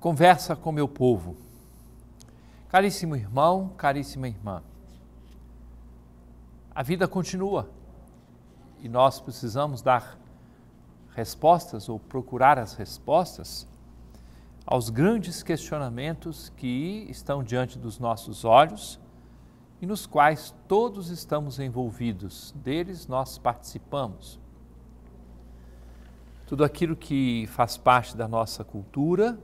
conversa com meu povo. Caríssimo irmão, caríssima irmã, a vida continua e nós precisamos dar respostas ou procurar as respostas aos grandes questionamentos que estão diante dos nossos olhos e nos quais todos estamos envolvidos, deles nós participamos. Tudo aquilo que faz parte da nossa cultura,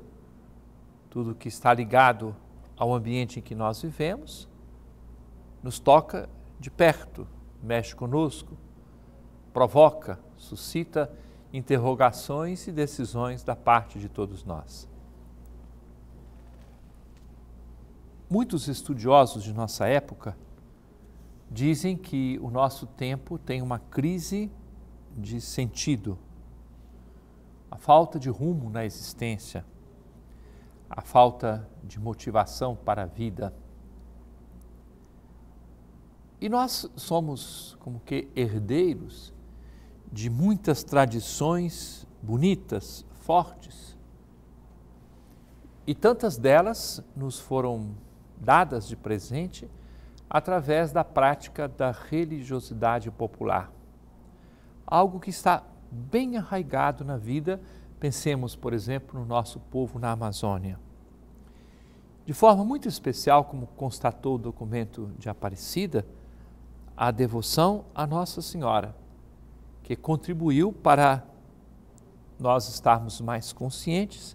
tudo que está ligado ao ambiente em que nós vivemos, nos toca de perto, mexe conosco, provoca, suscita interrogações e decisões da parte de todos nós. Muitos estudiosos de nossa época dizem que o nosso tempo tem uma crise de sentido, a falta de rumo na existência a falta de motivação para a vida. E nós somos como que herdeiros de muitas tradições bonitas, fortes. E tantas delas nos foram dadas de presente através da prática da religiosidade popular. Algo que está bem arraigado na vida, pensemos, por exemplo, no nosso povo na Amazônia. De forma muito especial, como constatou o documento de Aparecida, a devoção à Nossa Senhora, que contribuiu para nós estarmos mais conscientes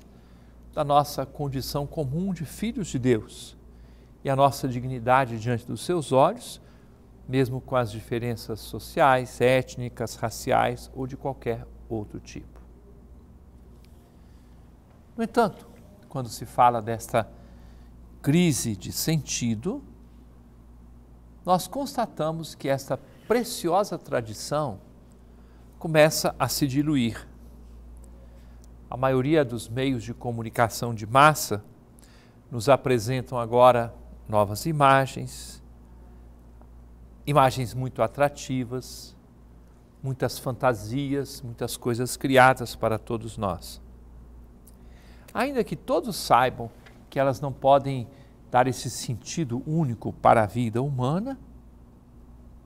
da nossa condição comum de filhos de Deus e a nossa dignidade diante dos seus olhos, mesmo com as diferenças sociais, étnicas, raciais ou de qualquer outro tipo. No entanto, quando se fala desta crise de sentido, nós constatamos que esta preciosa tradição começa a se diluir. A maioria dos meios de comunicação de massa nos apresentam agora novas imagens, imagens muito atrativas, muitas fantasias, muitas coisas criadas para todos nós. Ainda que todos saibam que elas não podem dar esse sentido único para a vida humana.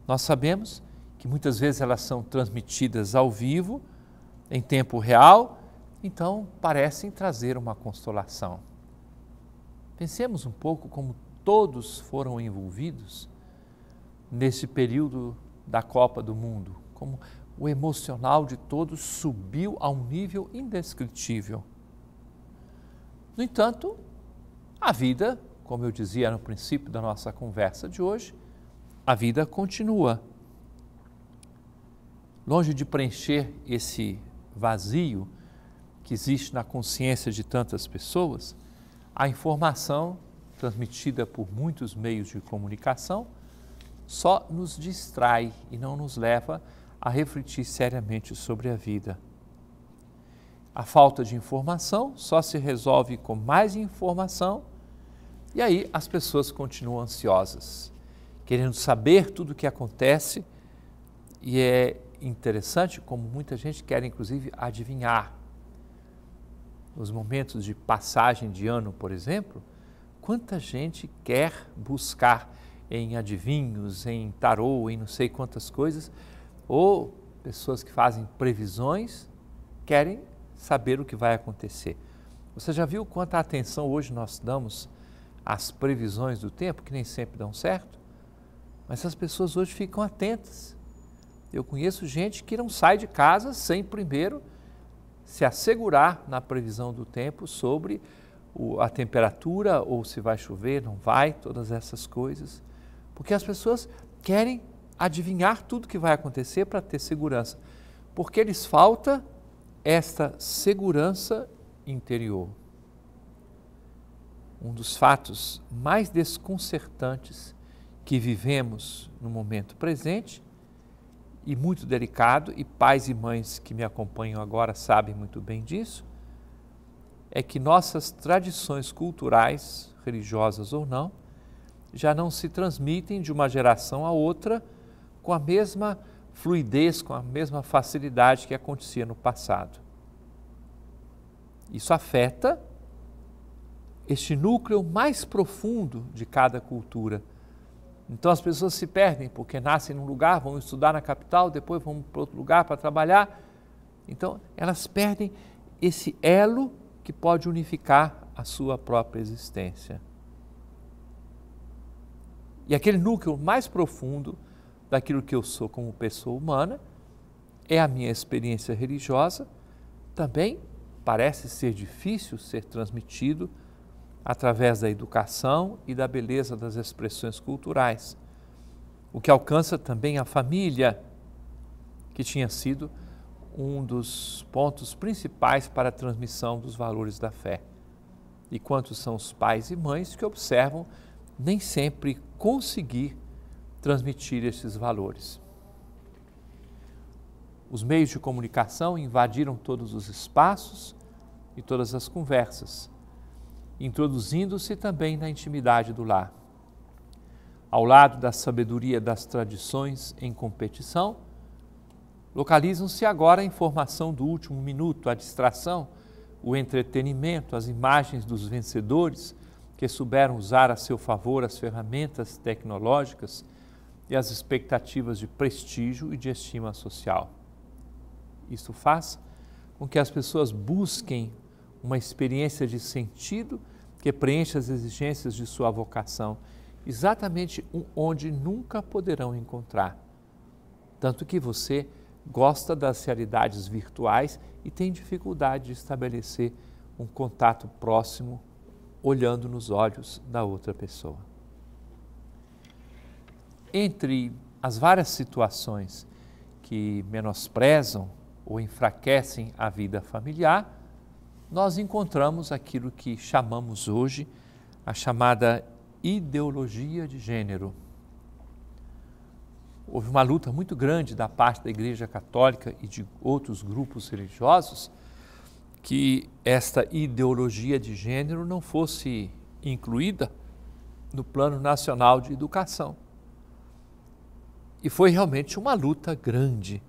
Nós sabemos que muitas vezes elas são transmitidas ao vivo, em tempo real, então parecem trazer uma constelação. Pensemos um pouco como todos foram envolvidos nesse período da Copa do Mundo, como o emocional de todos subiu a um nível indescritível. No entanto, a vida, como eu dizia no princípio da nossa conversa de hoje, a vida continua. Longe de preencher esse vazio que existe na consciência de tantas pessoas, a informação transmitida por muitos meios de comunicação só nos distrai e não nos leva a refletir seriamente sobre a vida. A falta de informação só se resolve com mais informação e aí as pessoas continuam ansiosas, querendo saber tudo o que acontece, e é interessante como muita gente quer, inclusive, adivinhar. Nos momentos de passagem de ano, por exemplo, quanta gente quer buscar em adivinhos, em tarô, em não sei quantas coisas, ou pessoas que fazem previsões querem saber o que vai acontecer. Você já viu quanta atenção hoje nós damos às previsões do tempo, que nem sempre dão certo, mas as pessoas hoje ficam atentas. Eu conheço gente que não sai de casa sem primeiro se assegurar na previsão do tempo sobre a temperatura, ou se vai chover, não vai, todas essas coisas. Porque as pessoas querem adivinhar tudo que vai acontecer para ter segurança. Porque lhes falta esta segurança interior um dos fatos mais desconcertantes que vivemos no momento presente e muito delicado, e pais e mães que me acompanham agora sabem muito bem disso, é que nossas tradições culturais, religiosas ou não, já não se transmitem de uma geração a outra com a mesma fluidez, com a mesma facilidade que acontecia no passado. Isso afeta este núcleo mais profundo de cada cultura. Então as pessoas se perdem porque nascem num lugar, vão estudar na capital, depois vão para outro lugar para trabalhar. Então elas perdem esse elo que pode unificar a sua própria existência. E aquele núcleo mais profundo daquilo que eu sou como pessoa humana é a minha experiência religiosa. Também parece ser difícil ser transmitido através da educação e da beleza das expressões culturais, o que alcança também a família, que tinha sido um dos pontos principais para a transmissão dos valores da fé. E quantos são os pais e mães que observam nem sempre conseguir transmitir esses valores. Os meios de comunicação invadiram todos os espaços e todas as conversas introduzindo-se também na intimidade do lar. Ao lado da sabedoria das tradições em competição, localizam-se agora a informação do último minuto, a distração, o entretenimento, as imagens dos vencedores que souberam usar a seu favor as ferramentas tecnológicas e as expectativas de prestígio e de estima social. Isso faz com que as pessoas busquem uma experiência de sentido que preenche as exigências de sua vocação, exatamente onde nunca poderão encontrar. Tanto que você gosta das realidades virtuais e tem dificuldade de estabelecer um contato próximo, olhando nos olhos da outra pessoa. Entre as várias situações que menosprezam ou enfraquecem a vida familiar, nós encontramos aquilo que chamamos hoje a chamada ideologia de gênero. Houve uma luta muito grande da parte da Igreja Católica e de outros grupos religiosos que esta ideologia de gênero não fosse incluída no Plano Nacional de Educação. E foi realmente uma luta grande,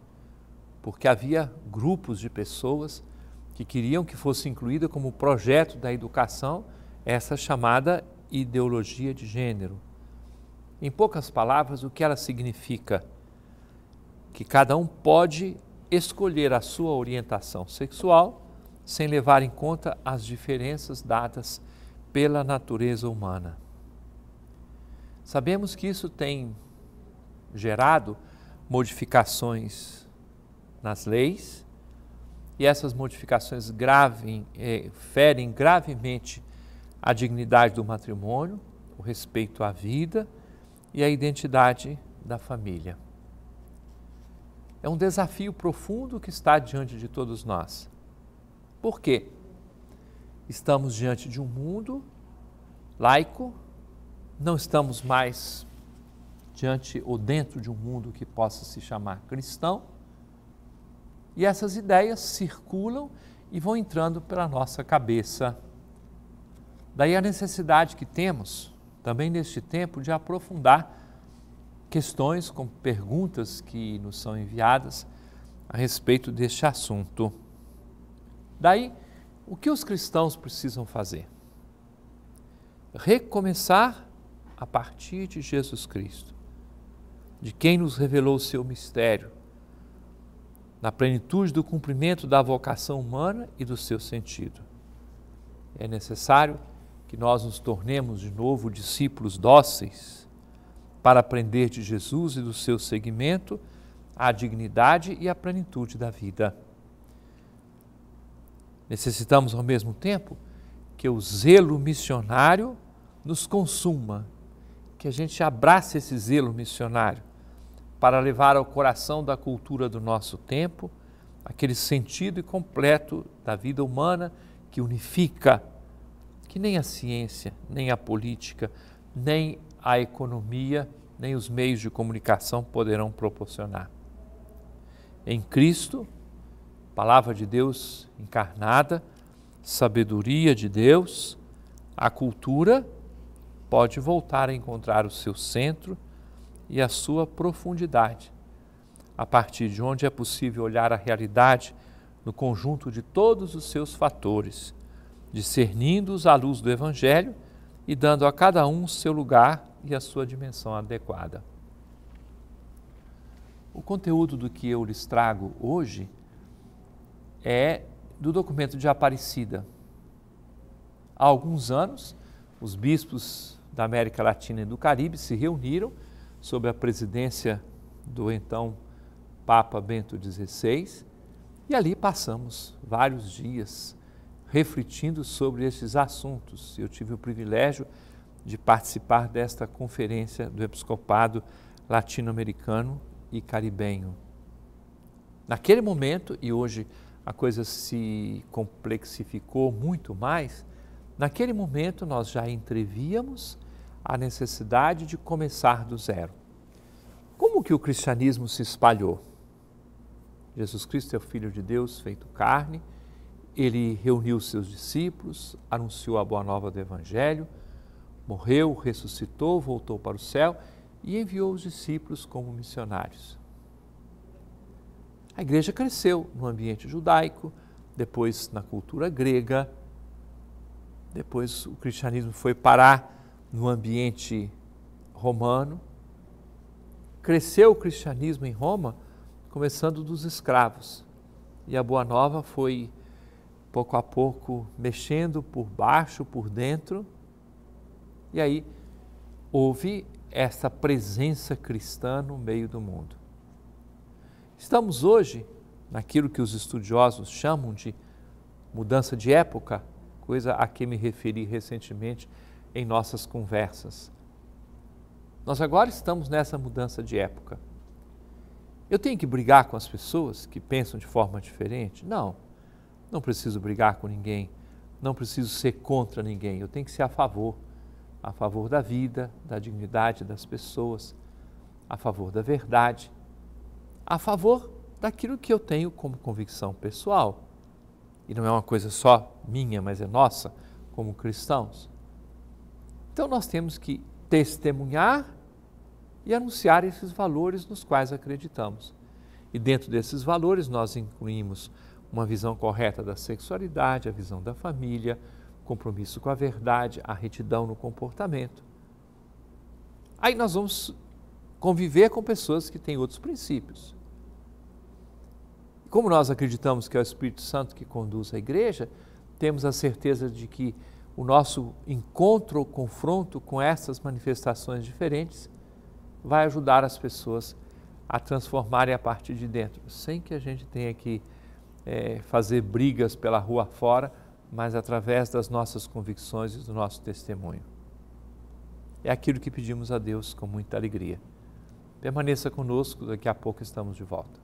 porque havia grupos de pessoas que queriam que fosse incluída como projeto da educação essa chamada ideologia de gênero. Em poucas palavras, o que ela significa? Que cada um pode escolher a sua orientação sexual sem levar em conta as diferenças dadas pela natureza humana. Sabemos que isso tem gerado modificações nas leis, e essas modificações gravem, é, ferem gravemente a dignidade do matrimônio, o respeito à vida e a identidade da família. É um desafio profundo que está diante de todos nós. Por quê? Estamos diante de um mundo laico, não estamos mais diante ou dentro de um mundo que possa se chamar cristão e essas ideias circulam e vão entrando pela nossa cabeça. Daí a necessidade que temos, também neste tempo, de aprofundar questões com perguntas que nos são enviadas a respeito deste assunto. Daí, o que os cristãos precisam fazer? Recomeçar a partir de Jesus Cristo, de quem nos revelou o seu mistério na plenitude do cumprimento da vocação humana e do seu sentido. É necessário que nós nos tornemos de novo discípulos dóceis para aprender de Jesus e do seu seguimento a dignidade e a plenitude da vida. Necessitamos ao mesmo tempo que o zelo missionário nos consuma, que a gente abrace esse zelo missionário para levar ao coração da cultura do nosso tempo aquele sentido e completo da vida humana que unifica, que nem a ciência, nem a política, nem a economia, nem os meios de comunicação poderão proporcionar. Em Cristo, palavra de Deus encarnada, sabedoria de Deus, a cultura pode voltar a encontrar o seu centro e a sua profundidade, a partir de onde é possível olhar a realidade no conjunto de todos os seus fatores, discernindo-os à luz do Evangelho e dando a cada um seu lugar e a sua dimensão adequada. O conteúdo do que eu lhes trago hoje é do documento de Aparecida. Há alguns anos, os bispos da América Latina e do Caribe se reuniram sob a presidência do então Papa Bento XVI, e ali passamos vários dias refletindo sobre esses assuntos. Eu tive o privilégio de participar desta conferência do Episcopado Latino-Americano e Caribenho. Naquele momento, e hoje a coisa se complexificou muito mais, naquele momento nós já entrevíamos a necessidade de começar do zero. Como que o cristianismo se espalhou? Jesus Cristo é o Filho de Deus feito carne, ele reuniu seus discípulos, anunciou a boa nova do Evangelho, morreu, ressuscitou, voltou para o céu e enviou os discípulos como missionários. A igreja cresceu no ambiente judaico, depois na cultura grega, depois o cristianismo foi parar no ambiente romano. Cresceu o cristianismo em Roma, começando dos escravos. E a Boa Nova foi, pouco a pouco, mexendo por baixo, por dentro. E aí houve essa presença cristã no meio do mundo. Estamos hoje naquilo que os estudiosos chamam de mudança de época, coisa a que me referi recentemente em nossas conversas. Nós agora estamos nessa mudança de época. Eu tenho que brigar com as pessoas que pensam de forma diferente? Não, não preciso brigar com ninguém, não preciso ser contra ninguém, eu tenho que ser a favor a favor da vida, da dignidade das pessoas, a favor da verdade, a favor daquilo que eu tenho como convicção pessoal. E não é uma coisa só minha, mas é nossa como cristãos. Então nós temos que testemunhar e anunciar esses valores nos quais acreditamos. E dentro desses valores nós incluímos uma visão correta da sexualidade, a visão da família, compromisso com a verdade, a retidão no comportamento. Aí nós vamos conviver com pessoas que têm outros princípios. Como nós acreditamos que é o Espírito Santo que conduz a igreja, temos a certeza de que o nosso encontro ou confronto com essas manifestações diferentes vai ajudar as pessoas a transformarem a partir de dentro, sem que a gente tenha que é, fazer brigas pela rua fora, mas através das nossas convicções e do nosso testemunho. É aquilo que pedimos a Deus com muita alegria. Permaneça conosco, daqui a pouco estamos de volta.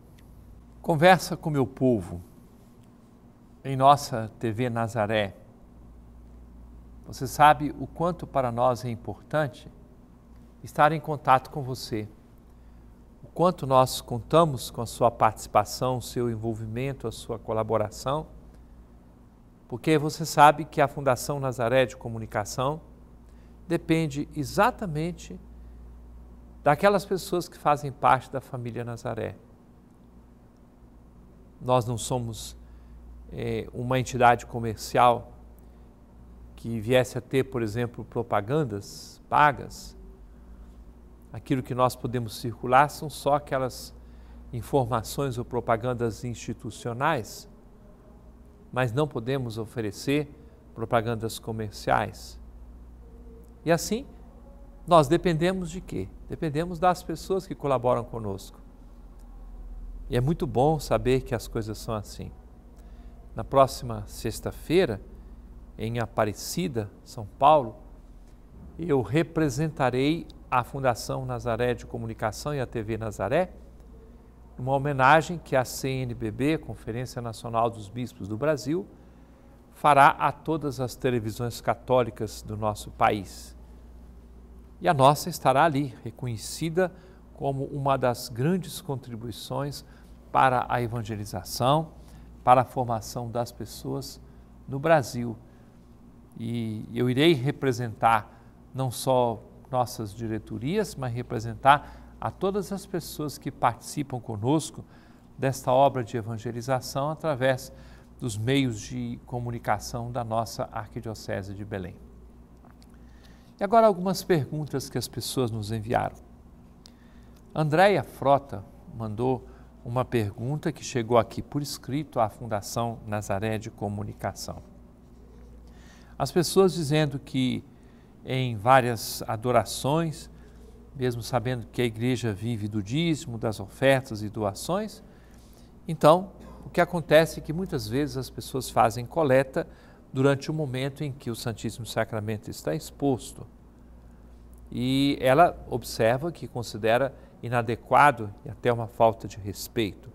Conversa com meu povo. Em nossa TV Nazaré, você sabe o quanto para nós é importante estar em contato com você. O quanto nós contamos com a sua participação, o seu envolvimento, a sua colaboração. Porque você sabe que a Fundação Nazaré de Comunicação depende exatamente daquelas pessoas que fazem parte da família Nazaré. Nós não somos é, uma entidade comercial que viesse a ter, por exemplo, propagandas pagas, aquilo que nós podemos circular são só aquelas informações ou propagandas institucionais, mas não podemos oferecer propagandas comerciais. E assim, nós dependemos de quê? Dependemos das pessoas que colaboram conosco. E é muito bom saber que as coisas são assim. Na próxima sexta-feira, em Aparecida, São Paulo, eu representarei a Fundação Nazaré de Comunicação e a TV Nazaré, uma homenagem que a CNBB, Conferência Nacional dos Bispos do Brasil, fará a todas as televisões católicas do nosso país. E a nossa estará ali, reconhecida como uma das grandes contribuições para a evangelização, para a formação das pessoas no Brasil. E eu irei representar não só nossas diretorias, mas representar a todas as pessoas que participam conosco desta obra de evangelização através dos meios de comunicação da nossa Arquidiocese de Belém. E agora algumas perguntas que as pessoas nos enviaram. Andréia Frota mandou uma pergunta que chegou aqui por escrito à Fundação Nazaré de Comunicação. As pessoas dizendo que em várias adorações, mesmo sabendo que a igreja vive do dízimo, das ofertas e doações, então o que acontece é que muitas vezes as pessoas fazem coleta durante o momento em que o Santíssimo Sacramento está exposto. E ela observa que considera inadequado e até uma falta de respeito.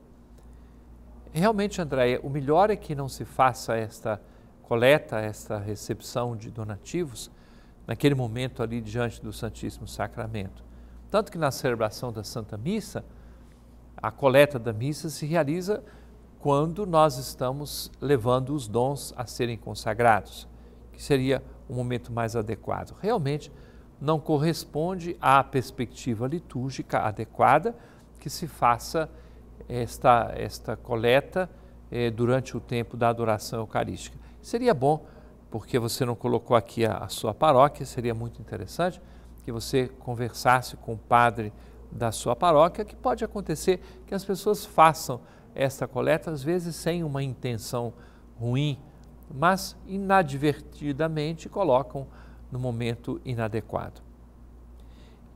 Realmente, Andréia, o melhor é que não se faça esta coleta essa recepção de donativos naquele momento ali diante do Santíssimo Sacramento. Tanto que na celebração da Santa Missa, a coleta da missa se realiza quando nós estamos levando os dons a serem consagrados, que seria o momento mais adequado. Realmente não corresponde à perspectiva litúrgica adequada que se faça esta, esta coleta eh, durante o tempo da adoração eucarística. Seria bom, porque você não colocou aqui a, a sua paróquia, seria muito interessante que você conversasse com o padre da sua paróquia, que pode acontecer que as pessoas façam esta coleta, às vezes sem uma intenção ruim, mas inadvertidamente colocam no momento inadequado.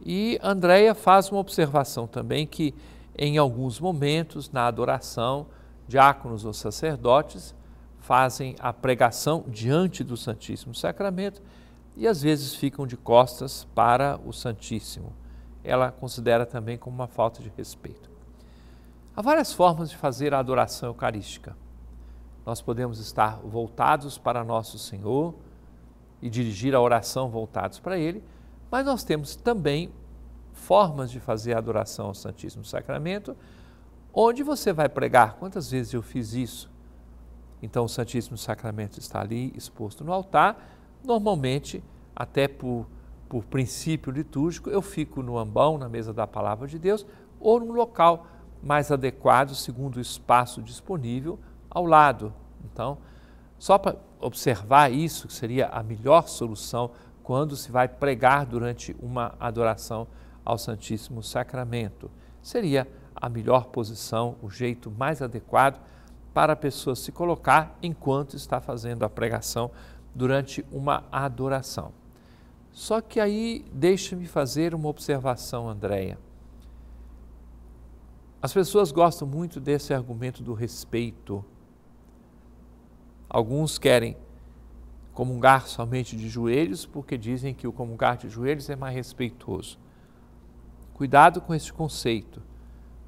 E Andréia faz uma observação também que, em alguns momentos, na adoração, diáconos ou sacerdotes fazem a pregação diante do Santíssimo Sacramento e às vezes ficam de costas para o Santíssimo. Ela considera também como uma falta de respeito. Há várias formas de fazer a adoração eucarística. Nós podemos estar voltados para nosso Senhor e dirigir a oração voltados para Ele, mas nós temos também formas de fazer a adoração ao Santíssimo Sacramento, onde você vai pregar. Quantas vezes eu fiz isso? Então, o Santíssimo Sacramento está ali exposto no altar. Normalmente, até por, por princípio litúrgico, eu fico no ambão, na mesa da Palavra de Deus, ou num local mais adequado, segundo o espaço disponível, ao lado. Então, só para observar isso, que seria a melhor solução quando se vai pregar durante uma adoração ao Santíssimo Sacramento. Seria a melhor posição, o jeito mais adequado para a pessoa se colocar enquanto está fazendo a pregação durante uma adoração. Só que aí deixe-me fazer uma observação, Andréia. As pessoas gostam muito desse argumento do respeito. Alguns querem comungar somente de joelhos, porque dizem que o comungar de joelhos é mais respeitoso. Cuidado com esse conceito,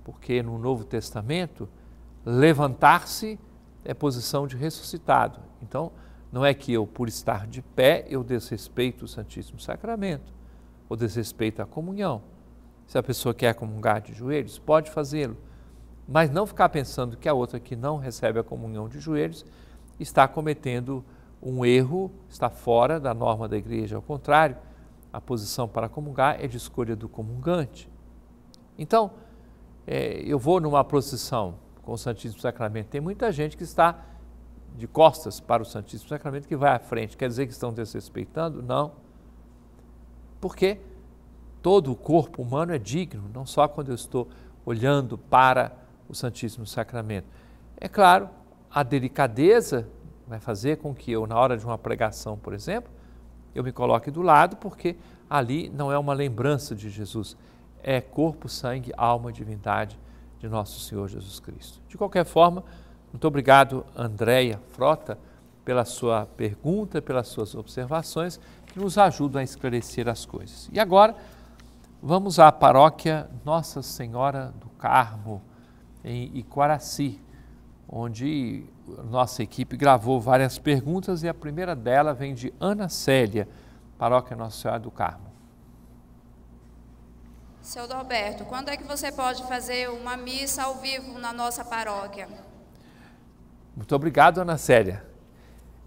porque no Novo Testamento Levantar-se é posição de ressuscitado. Então, não é que eu, por estar de pé, eu desrespeito o Santíssimo Sacramento, ou desrespeito a comunhão. Se a pessoa quer comungar de joelhos, pode fazê-lo, mas não ficar pensando que a outra que não recebe a comunhão de joelhos está cometendo um erro, está fora da norma da igreja. Ao contrário, a posição para comungar é de escolha do comungante. Então, é, eu vou numa procissão, com o Santíssimo Sacramento. Tem muita gente que está de costas para o Santíssimo Sacramento que vai à frente. Quer dizer que estão desrespeitando? Não. Porque todo o corpo humano é digno, não só quando eu estou olhando para o Santíssimo Sacramento. É claro, a delicadeza vai fazer com que eu, na hora de uma pregação, por exemplo, eu me coloque do lado, porque ali não é uma lembrança de Jesus, é corpo, sangue, alma, divindade de nosso Senhor Jesus Cristo. De qualquer forma, muito obrigado, Andréia Frota, pela sua pergunta, pelas suas observações, que nos ajudam a esclarecer as coisas. E agora, vamos à paróquia Nossa Senhora do Carmo, em Iquaraci, onde nossa equipe gravou várias perguntas e a primeira dela vem de Ana Célia, paróquia Nossa Senhora do Carmo. Seu Norberto, quando é que você pode fazer uma missa ao vivo na nossa paróquia? Muito obrigado, Ana Célia.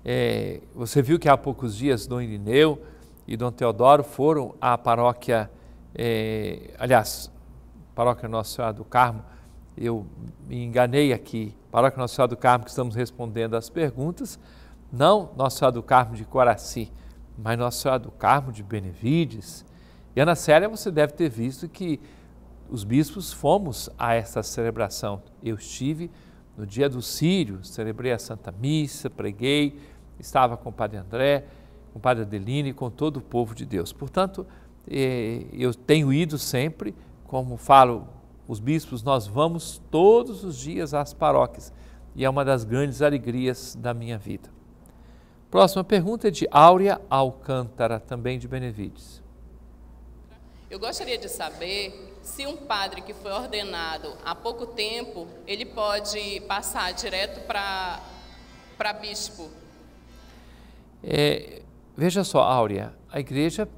É, você viu que há poucos dias Dom Irineu e Dom Teodoro foram à paróquia, é, aliás, paróquia Nossa Senhora do Carmo, eu me enganei aqui, paróquia Nossa Senhora do Carmo, que estamos respondendo as perguntas, não Nossa Senhora do Carmo de Coraci, mas Nossa Senhora do Carmo de Benevides, e Ana Célia, você deve ter visto que os bispos fomos a essa celebração. Eu estive no dia do Sírio, celebrei a Santa Missa, preguei, estava com o Padre André, com o Padre Adeline, com todo o povo de Deus. Portanto, eh, eu tenho ido sempre, como falo os bispos, nós vamos todos os dias às paróquias e é uma das grandes alegrias da minha vida. Próxima pergunta é de Áurea Alcântara, também de Benevides. Eu gostaria de saber se um padre que foi ordenado há pouco tempo, ele pode passar direto para bispo. É, veja só, Áurea, a igreja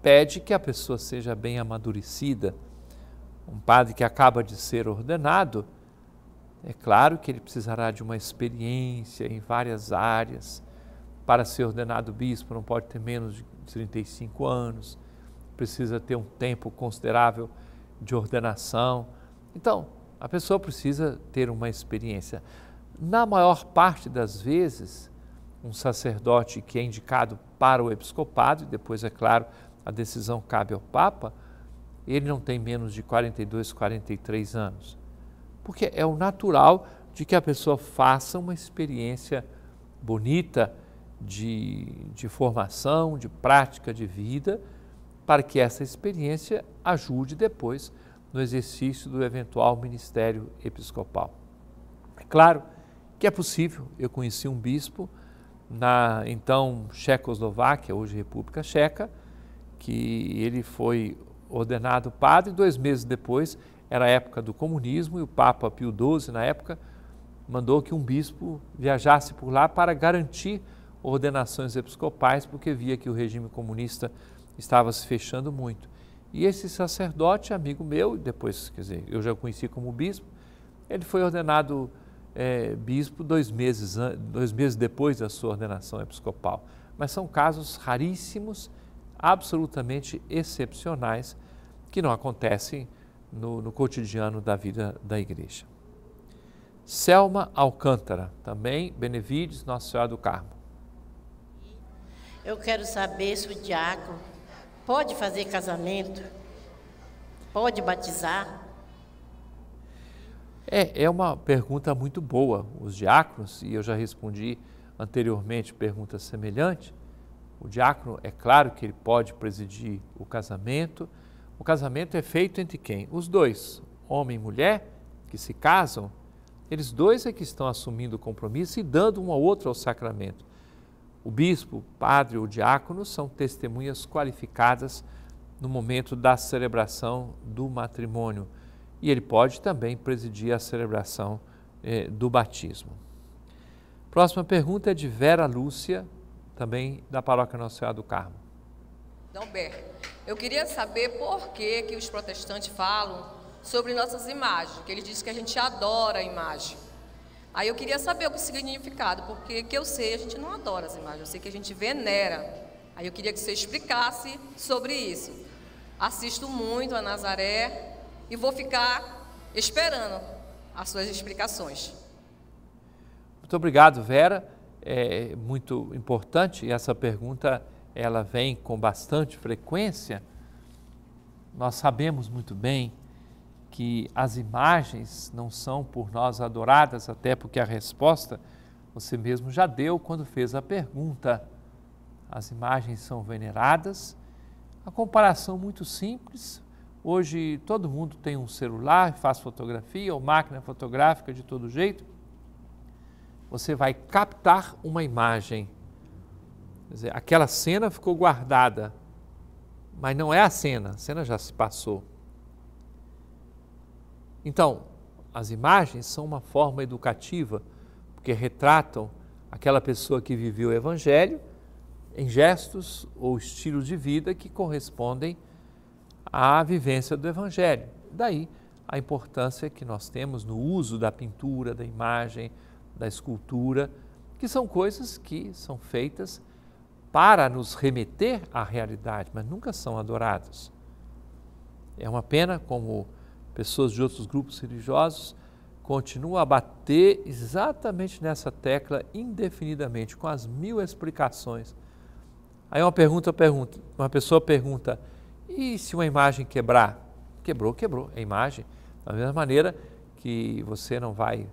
pede que a pessoa seja bem amadurecida. Um padre que acaba de ser ordenado, é claro que ele precisará de uma experiência em várias áreas. Para ser ordenado bispo, não pode ter menos de 35 anos precisa ter um tempo considerável de ordenação. Então, a pessoa precisa ter uma experiência. Na maior parte das vezes, um sacerdote que é indicado para o episcopado, e depois, é claro, a decisão cabe ao Papa, ele não tem menos de 42, 43 anos. Porque é o natural de que a pessoa faça uma experiência bonita de, de formação, de prática de vida para que essa experiência ajude depois no exercício do eventual ministério episcopal. É claro que é possível, eu conheci um bispo na então Checoslováquia, hoje República Checa, que ele foi ordenado padre, dois meses depois era a época do comunismo e o Papa Pio XII, na época, mandou que um bispo viajasse por lá para garantir ordenações episcopais, porque via que o regime comunista estava se fechando muito. E esse sacerdote, amigo meu, depois, quer dizer, eu já o conheci como bispo, ele foi ordenado é, bispo dois meses, dois meses depois da sua ordenação episcopal. Mas são casos raríssimos, absolutamente excepcionais, que não acontecem no, no cotidiano da vida da igreja. Selma Alcântara, também Benevides, Nossa Senhora do Carmo. Eu quero saber se o diácono pode fazer casamento, pode batizar? É, é uma pergunta muito boa. Os diáconos, e eu já respondi anteriormente pergunta semelhante, o diácono é claro que ele pode presidir o casamento. O casamento é feito entre quem? Os dois, homem e mulher, que se casam, eles dois é que estão assumindo o compromisso e dando um ao outro ao sacramento. O bispo, o padre ou o diácono são testemunhas qualificadas no momento da celebração do matrimônio e ele pode também presidir a celebração eh, do batismo. Próxima pergunta é de Vera Lúcia, também da Paróquia Nossa Senhora do Carmo. Dalbert, eu queria saber por que, que os protestantes falam sobre nossas imagens, que eles dizem que a gente adora a imagem. Aí eu queria saber o que significado, porque que eu sei, a gente não adora as imagens, eu sei que a gente venera. Aí eu queria que você explicasse sobre isso. Assisto muito a Nazaré e vou ficar esperando as suas explicações. Muito obrigado, Vera. É muito importante e essa pergunta ela vem com bastante frequência. Nós sabemos muito bem que as imagens não são por nós adoradas, até porque a resposta você mesmo já deu quando fez a pergunta. As imagens são veneradas. A comparação muito simples. Hoje todo mundo tem um celular, faz fotografia ou máquina fotográfica de todo jeito. Você vai captar uma imagem. Quer dizer, aquela cena ficou guardada, mas não é a cena, a cena já se passou. Então, as imagens são uma forma educativa, porque retratam aquela pessoa que viveu o Evangelho em gestos ou estilos de vida que correspondem à vivência do Evangelho. Daí a importância que nós temos no uso da pintura, da imagem, da escultura, que são coisas que são feitas para nos remeter à realidade, mas nunca são adoradas. É uma pena como pessoas de outros grupos religiosos, continua a bater exatamente nessa tecla indefinidamente, com as mil explicações. Aí uma pergunta, pergunta, uma pessoa pergunta: e se uma imagem quebrar? Quebrou, quebrou a imagem. Da mesma maneira que você não vai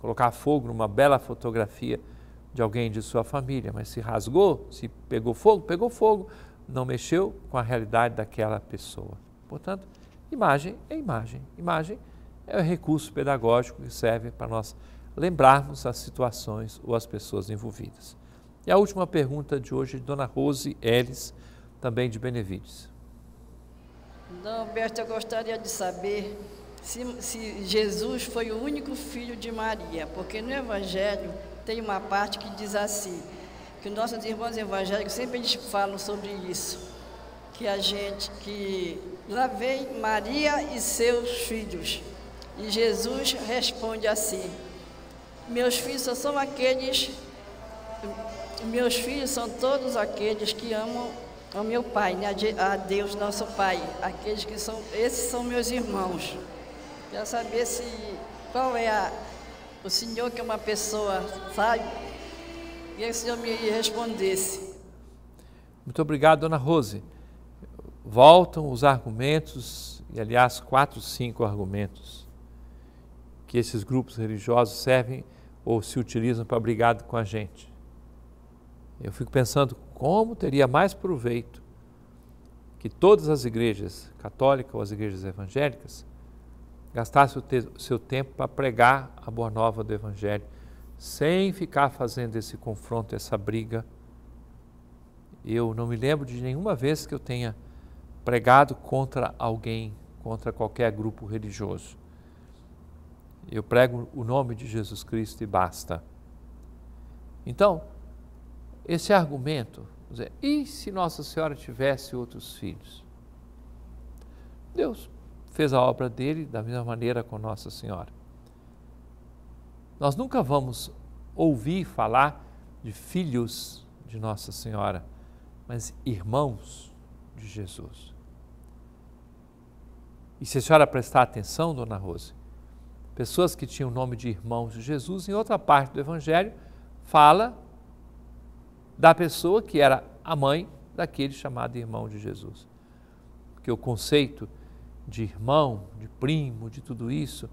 colocar fogo numa bela fotografia de alguém de sua família, mas se rasgou, se pegou fogo, pegou fogo, não mexeu com a realidade daquela pessoa. Portanto, Imagem é imagem. Imagem é o recurso pedagógico que serve para nós lembrarmos as situações ou as pessoas envolvidas. E a última pergunta de hoje é de Dona Rose Ellis, também de Benevides. Não, Berta, eu gostaria de saber se, se Jesus foi o único filho de Maria, porque no Evangelho tem uma parte que diz assim, que nossos irmãos evangélicos sempre falam sobre isso, que a gente, que Lá vem Maria e seus filhos. E Jesus responde assim: Meus filhos são aqueles meus filhos são todos aqueles que amam ao meu Pai, né? a Deus nosso Pai. Aqueles que são, esses são meus irmãos. Quer saber se qual é a, o Senhor que é uma pessoa, sabe? E o Senhor me respondesse. Muito obrigado, Dona Rose voltam os argumentos, e aliás, quatro, cinco argumentos que esses grupos religiosos servem ou se utilizam para brigar com a gente. Eu fico pensando como teria mais proveito que todas as igrejas católicas ou as igrejas evangélicas gastassem o te seu tempo para pregar a boa nova do Evangelho, sem ficar fazendo esse confronto, essa briga. Eu não me lembro de nenhuma vez que eu tenha pregado contra alguém, contra qualquer grupo religioso. Eu prego o nome de Jesus Cristo e basta. Então, esse argumento, e se Nossa Senhora tivesse outros filhos? Deus fez a obra dele da mesma maneira com Nossa Senhora. Nós nunca vamos ouvir falar de filhos de Nossa Senhora, mas irmãos de Jesus. E se a senhora prestar atenção, dona Rose, pessoas que tinham o nome de irmãos de Jesus, em outra parte do Evangelho, fala da pessoa que era a mãe daquele chamado irmão de Jesus. Porque o conceito de irmão, de primo, de tudo isso,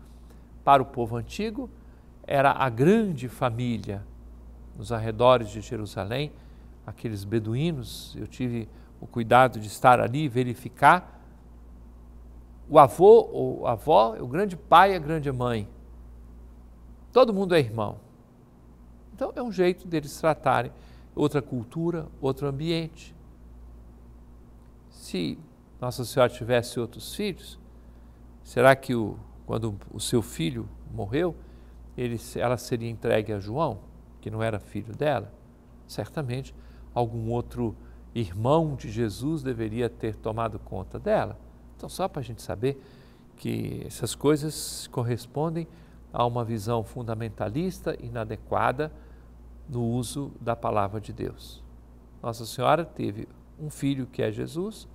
para o povo antigo, era a grande família nos arredores de Jerusalém, aqueles beduínos. Eu tive o cuidado de estar ali e verificar o avô ou a avó, o grande pai e a grande mãe. Todo mundo é irmão. Então é um jeito deles tratarem outra cultura, outro ambiente. Se Nossa Senhora tivesse outros filhos, será que o, quando o seu filho morreu, ele, ela seria entregue a João, que não era filho dela? Certamente algum outro irmão de Jesus, deveria ter tomado conta dela. Então, só para a gente saber que essas coisas correspondem a uma visão fundamentalista inadequada no uso da palavra de Deus. Nossa Senhora teve um filho que é Jesus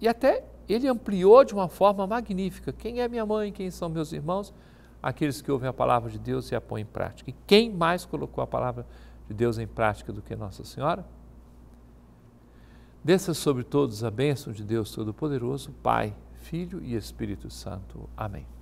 e até ele ampliou de uma forma magnífica. Quem é minha mãe? Quem são meus irmãos? Aqueles que ouvem a palavra de Deus e a põem em prática. E quem mais colocou a palavra de Deus em prática do que Nossa Senhora? Desça sobre todos a bênção de Deus Todo-Poderoso, Pai, Filho e Espírito Santo. Amém.